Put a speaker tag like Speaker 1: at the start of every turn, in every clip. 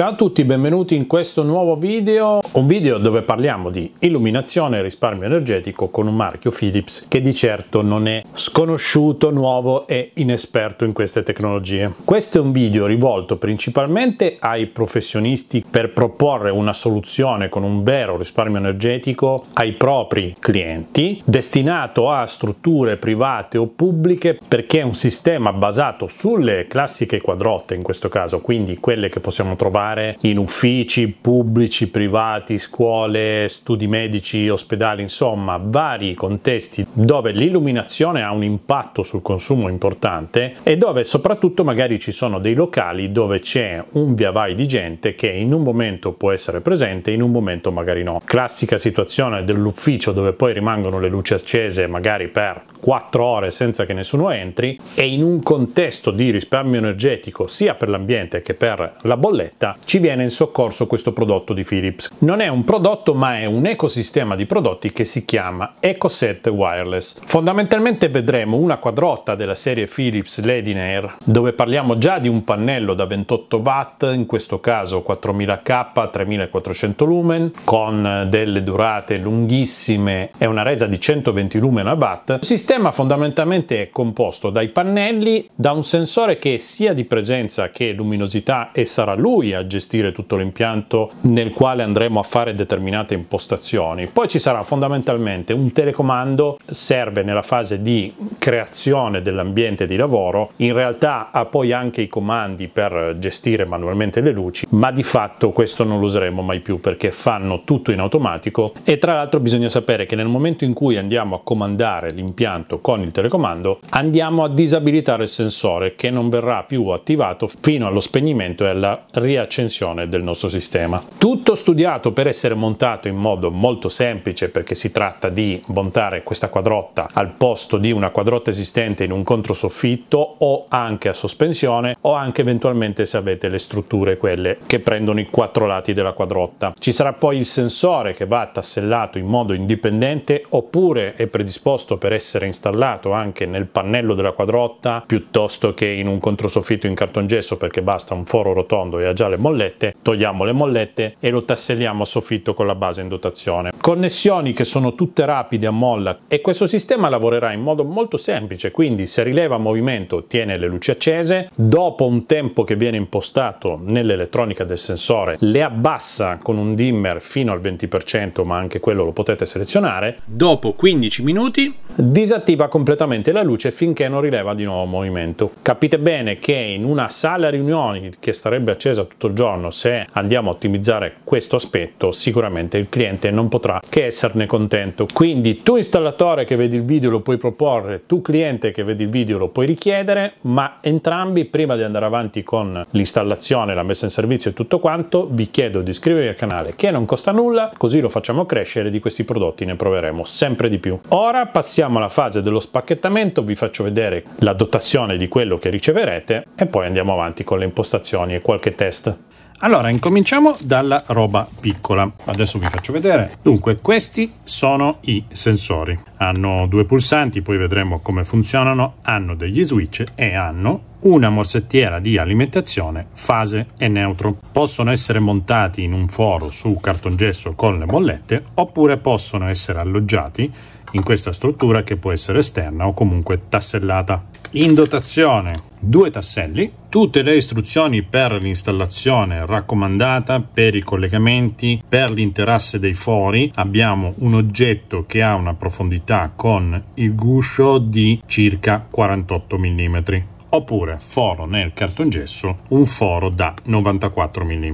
Speaker 1: Ciao a tutti, benvenuti in questo nuovo video, un video dove parliamo di illuminazione e risparmio energetico con un marchio Philips che di certo non è sconosciuto, nuovo e inesperto in queste tecnologie. Questo è un video rivolto principalmente ai professionisti per proporre una soluzione con un vero risparmio energetico ai propri clienti, destinato a strutture private o pubbliche perché è un sistema basato sulle classiche quadrotte in questo caso, quindi quelle che possiamo trovare lavorare in uffici pubblici, privati, scuole, studi medici, ospedali, insomma vari contesti dove l'illuminazione ha un impatto sul consumo importante e dove soprattutto magari ci sono dei locali dove c'è un via vai di gente che in un momento può essere presente, in un momento magari no. Classica situazione dell'ufficio dove poi rimangono le luci accese magari per 4 ore senza che nessuno entri e in un contesto di risparmio energetico sia per l'ambiente che per la bolletta ci viene in soccorso questo prodotto di Philips. Non è un prodotto ma è un ecosistema di prodotti che si chiama EcoSet Wireless. Fondamentalmente vedremo una quadrotta della serie Philips Ledinair dove parliamo già di un pannello da 28 watt, in questo caso 4000K 3400 lumen con delle durate lunghissime e una resa di 120 lumen a watt. Il sistema fondamentalmente è composto dai pannelli, da un sensore che sia di presenza che luminosità e sarà lui a a gestire tutto l'impianto nel quale andremo a fare determinate impostazioni. Poi ci sarà fondamentalmente un telecomando, serve nella fase di creazione dell'ambiente di lavoro, in realtà ha poi anche i comandi per gestire manualmente le luci, ma di fatto questo non lo useremo mai più perché fanno tutto in automatico e tra l'altro bisogna sapere che nel momento in cui andiamo a comandare l'impianto con il telecomando andiamo a disabilitare il sensore che non verrà più attivato fino allo spegnimento e alla riattivazione accensione del nostro sistema. Tutto studiato per essere montato in modo molto semplice perché si tratta di montare questa quadrotta al posto di una quadrotta esistente in un controsoffitto o anche a sospensione o anche eventualmente se avete le strutture quelle che prendono i quattro lati della quadrotta. Ci sarà poi il sensore che va tassellato in modo indipendente oppure è predisposto per essere installato anche nel pannello della quadrotta piuttosto che in un controsoffitto in cartongesso perché basta un foro rotondo e ha già le mollette, togliamo le mollette e lo tasselliamo a soffitto con la base in dotazione. Connessioni che sono tutte rapide a molla e questo sistema lavorerà in modo molto semplice, quindi se rileva movimento tiene le luci accese, dopo un tempo che viene impostato nell'elettronica del sensore le abbassa con un dimmer fino al 20% ma anche quello lo potete selezionare, dopo 15 minuti disattiva completamente la luce finché non rileva di nuovo movimento. Capite bene che in una sala riunioni che starebbe accesa tutto il giorno se andiamo a ottimizzare questo aspetto, sicuramente il cliente non potrà che esserne contento. Quindi tu installatore che vedi il video lo puoi proporre, tu cliente che vedi il video lo puoi richiedere, ma entrambi prima di andare avanti con l'installazione, la messa in servizio e tutto quanto, vi chiedo di iscrivervi al canale che non costa nulla, così lo facciamo crescere di questi prodotti ne proveremo sempre di più. Ora passiamo alla fase dello spacchettamento, vi faccio vedere la dotazione di quello che riceverete e poi andiamo avanti con le impostazioni e qualche test. Allora, incominciamo dalla roba piccola. Adesso vi faccio vedere. Dunque, questi sono i sensori. Hanno due pulsanti, poi vedremo come funzionano. Hanno degli switch e hanno una morsettiera di alimentazione, fase e neutro. Possono essere montati in un foro su cartongesso con le bollette oppure possono essere alloggiati in questa struttura che può essere esterna o comunque tassellata. In dotazione due tasselli, tutte le istruzioni per l'installazione raccomandata, per i collegamenti, per l'interasse dei fori. Abbiamo un oggetto che ha una profondità con il guscio di circa 48 mm oppure foro nel cartongesso, un foro da 94 mm.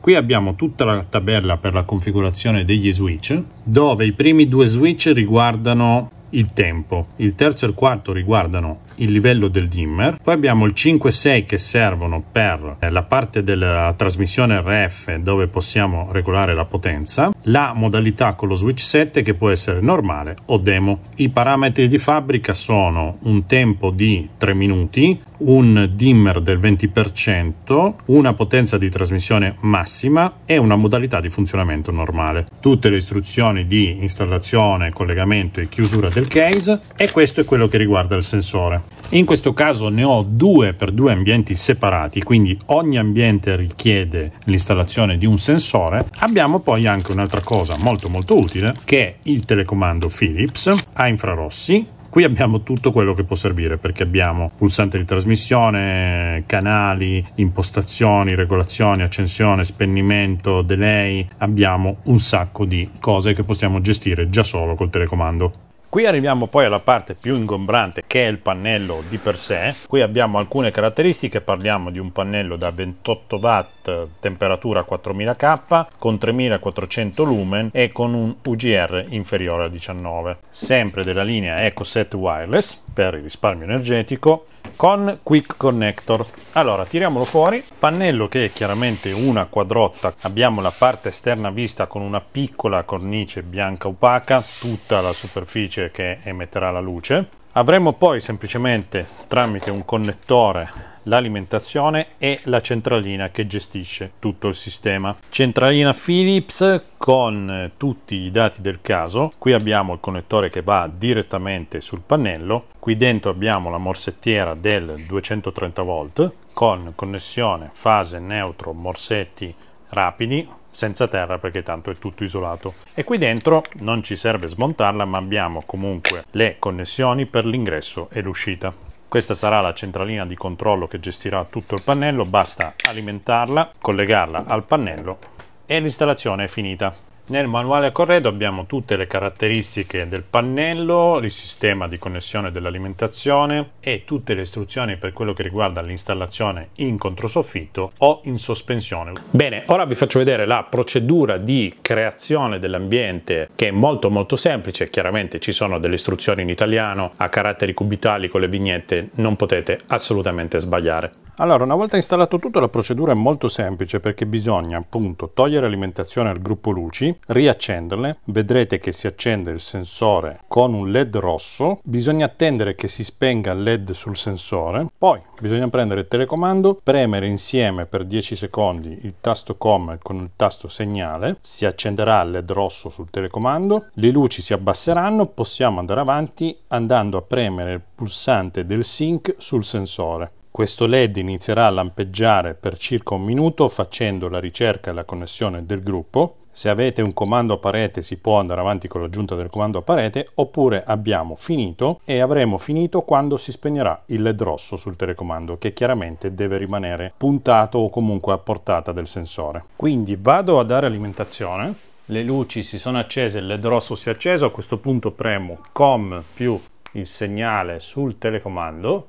Speaker 1: Qui abbiamo tutta la tabella per la configurazione degli switch, dove i primi due switch riguardano il tempo, il terzo e il quarto riguardano il livello del dimmer, poi abbiamo il 5 e 6 che servono per la parte della trasmissione RF dove possiamo regolare la potenza, la modalità con lo switch 7 che può essere normale o demo. I parametri di fabbrica sono un tempo di 3 minuti, un dimmer del 20%, una potenza di trasmissione massima e una modalità di funzionamento normale. Tutte le istruzioni di installazione, collegamento e chiusura del case e questo è quello che riguarda il sensore. In questo caso ne ho due per due ambienti separati, quindi ogni ambiente richiede l'installazione di un sensore. Abbiamo poi anche una un'altra cosa molto molto utile che è il telecomando Philips a infrarossi Qui abbiamo tutto quello che può servire perché abbiamo pulsante di trasmissione, canali, impostazioni, regolazioni, accensione, spegnimento, delay, abbiamo un sacco di cose che possiamo gestire già solo col telecomando. Qui arriviamo poi alla parte più ingombrante che è il pannello di per sé. Qui abbiamo alcune caratteristiche, parliamo di un pannello da 28 watt, temperatura 4000K, con 3400 lumen e con un UGR inferiore a 19. Sempre della linea EcoSet Wireless per il risparmio energetico con Quick Connector. Allora, tiriamolo fuori. Pannello che è chiaramente una quadrotta. Abbiamo la parte esterna vista con una piccola cornice bianca opaca, tutta la superficie flash che emetterà la luce. Avremo poi semplicemente tramite un connettore l'alimentazione e la centralina che gestisce tutto il sistema. Centralina Philips con tutti i dati del caso. Qui abbiamo il connettore che va direttamente sul pannello. Qui dentro abbiamo la morsettiera del 230 volt con connessione fase neutro morsetti rapidi senza terra perché tanto è tutto isolato e qui dentro non ci serve smontarla ma abbiamo comunque le connessioni per l'ingresso e l'uscita questa sarà la centralina di controllo che gestirà tutto il pannello basta alimentarla collegarla al pannello e l'installazione è finita nel manuale a corredo abbiamo tutte le caratteristiche del pannello, il sistema di connessione dell'alimentazione e tutte le istruzioni per quello che riguarda l'installazione in controsoffitto o in sospensione. Bene, ora vi faccio vedere la procedura di creazione dell'ambiente che è molto molto semplice, chiaramente ci sono delle istruzioni in italiano a caratteri cubitali con le vignette, non potete assolutamente sbagliare. Allora, una volta installato tutto la procedura è molto semplice perché bisogna appunto togliere alimentazione al gruppo luci, riaccenderle, vedrete che si accende il sensore con un led rosso, bisogna attendere che si spenga il led sul sensore, poi bisogna prendere il telecomando, premere insieme per 10 secondi il tasto com con il tasto segnale, si accenderà il led rosso sul telecomando, le luci si abbasseranno, possiamo andare avanti andando a premere il pulsante del sync sul sensore. Questo LED inizierà a lampeggiare per circa un minuto facendo la ricerca e la connessione del gruppo. Se avete un comando a parete si può andare avanti con l'aggiunta del comando a parete oppure abbiamo finito e avremo finito quando si spegnerà il LED rosso sul telecomando che chiaramente deve rimanere puntato o comunque a portata del sensore. Quindi vado a dare alimentazione, le luci si sono accese, il LED rosso si è acceso, a questo punto premo COM più il segnale sul telecomando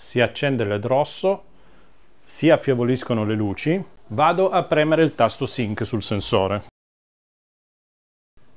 Speaker 1: si accende il LED rosso, si affievoliscono le luci, vado a premere il tasto sync sul sensore.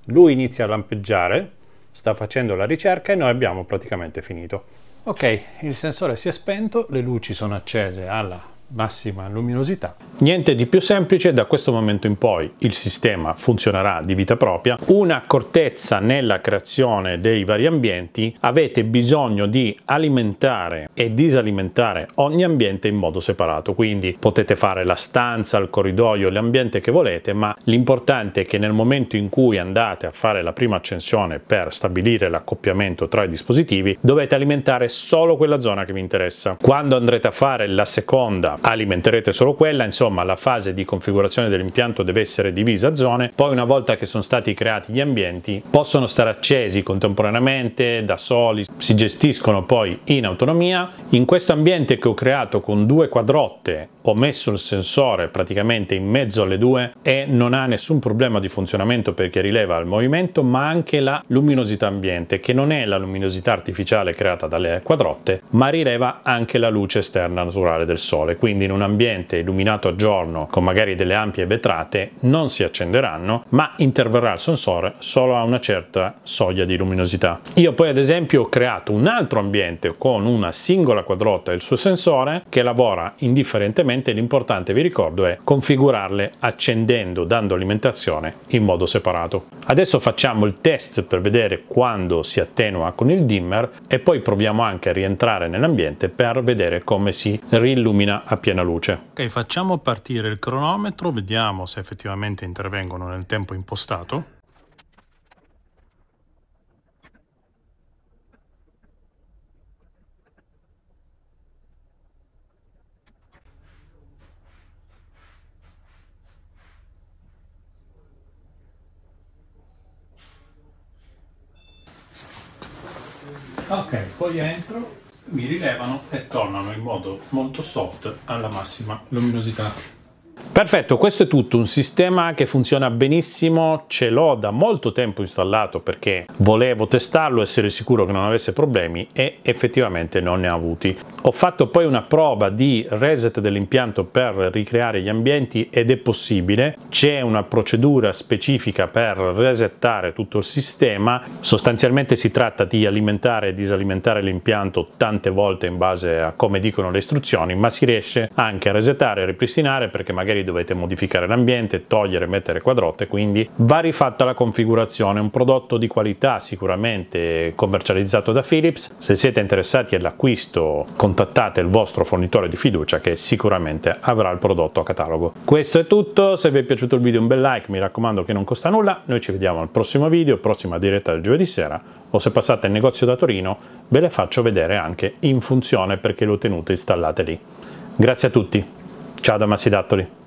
Speaker 1: Lui inizia a lampeggiare, sta facendo la ricerca e noi abbiamo praticamente finito. Ok, il sensore si è spento, le luci sono accese alla massima luminosità. Niente di più semplice, da questo momento in poi il sistema funzionerà di vita propria. Un'accortezza nella creazione dei vari ambienti, avete bisogno di alimentare e disalimentare ogni ambiente in modo separato, quindi potete fare la stanza, il corridoio, l'ambiente che volete, ma l'importante è che nel momento in cui andate a fare la prima accensione per stabilire l'accoppiamento tra i dispositivi, dovete alimentare solo quella zona che vi interessa. Quando andrete a fare la seconda alimenterete solo quella, insomma la fase di configurazione dell'impianto deve essere divisa a zone, poi una volta che sono stati creati gli ambienti possono stare accesi contemporaneamente da soli, si gestiscono poi in autonomia. In questo ambiente che ho creato con due quadrotte ho messo il sensore praticamente in mezzo alle due e non ha nessun problema di funzionamento perché rileva il movimento ma anche la luminosità ambiente che non è la luminosità artificiale creata dalle quadrotte ma rileva anche la luce esterna naturale del sole quindi in un ambiente illuminato a giorno con magari delle ampie vetrate non si accenderanno ma interverrà il sensore solo a una certa soglia di luminosità io poi ad esempio ho creato un altro ambiente con una singola quadrotta e il suo sensore che lavora indifferentemente ovviamente l'importante, vi ricordo, è configurarle accendendo, dando alimentazione in modo separato. Adesso facciamo il test per vedere quando si attenua con il dimmer e poi proviamo anche a rientrare nell'ambiente per vedere come si rillumina a piena luce. Ok, facciamo partire il cronometro, vediamo se effettivamente intervengono nel tempo impostato. Ok, poi entro, mi rilevano e tornano in modo molto soft alla massima luminosità. Perfetto, questo è tutto, un sistema che funziona benissimo, ce l'ho da molto tempo installato perché volevo testarlo, essere sicuro che non avesse problemi e effettivamente non ne ha avuti. Ho fatto poi una prova di reset dell'impianto per ricreare gli ambienti ed è possibile, c'è una procedura specifica per resettare tutto il sistema, sostanzialmente si tratta di alimentare e disalimentare l'impianto tante volte in base a come dicono le istruzioni, ma si riesce anche a resettare e ripristinare perché magari dovete modificare l'ambiente, togliere, mettere quadrotte, quindi va rifatta la configurazione, un prodotto di qualità sicuramente commercializzato da Philips. Se siete interessati all'acquisto contattate il vostro fornitore di fiducia che sicuramente avrà il prodotto a catalogo. Questo è tutto, se vi è piaciuto il video un bel like, mi raccomando che non costa nulla, noi ci vediamo al prossimo video, prossima diretta del giovedì sera o se passate al negozio da Torino ve le faccio vedere anche in funzione perché le ho tenute installate lì. Grazie a tutti, ciao da Massidattoli.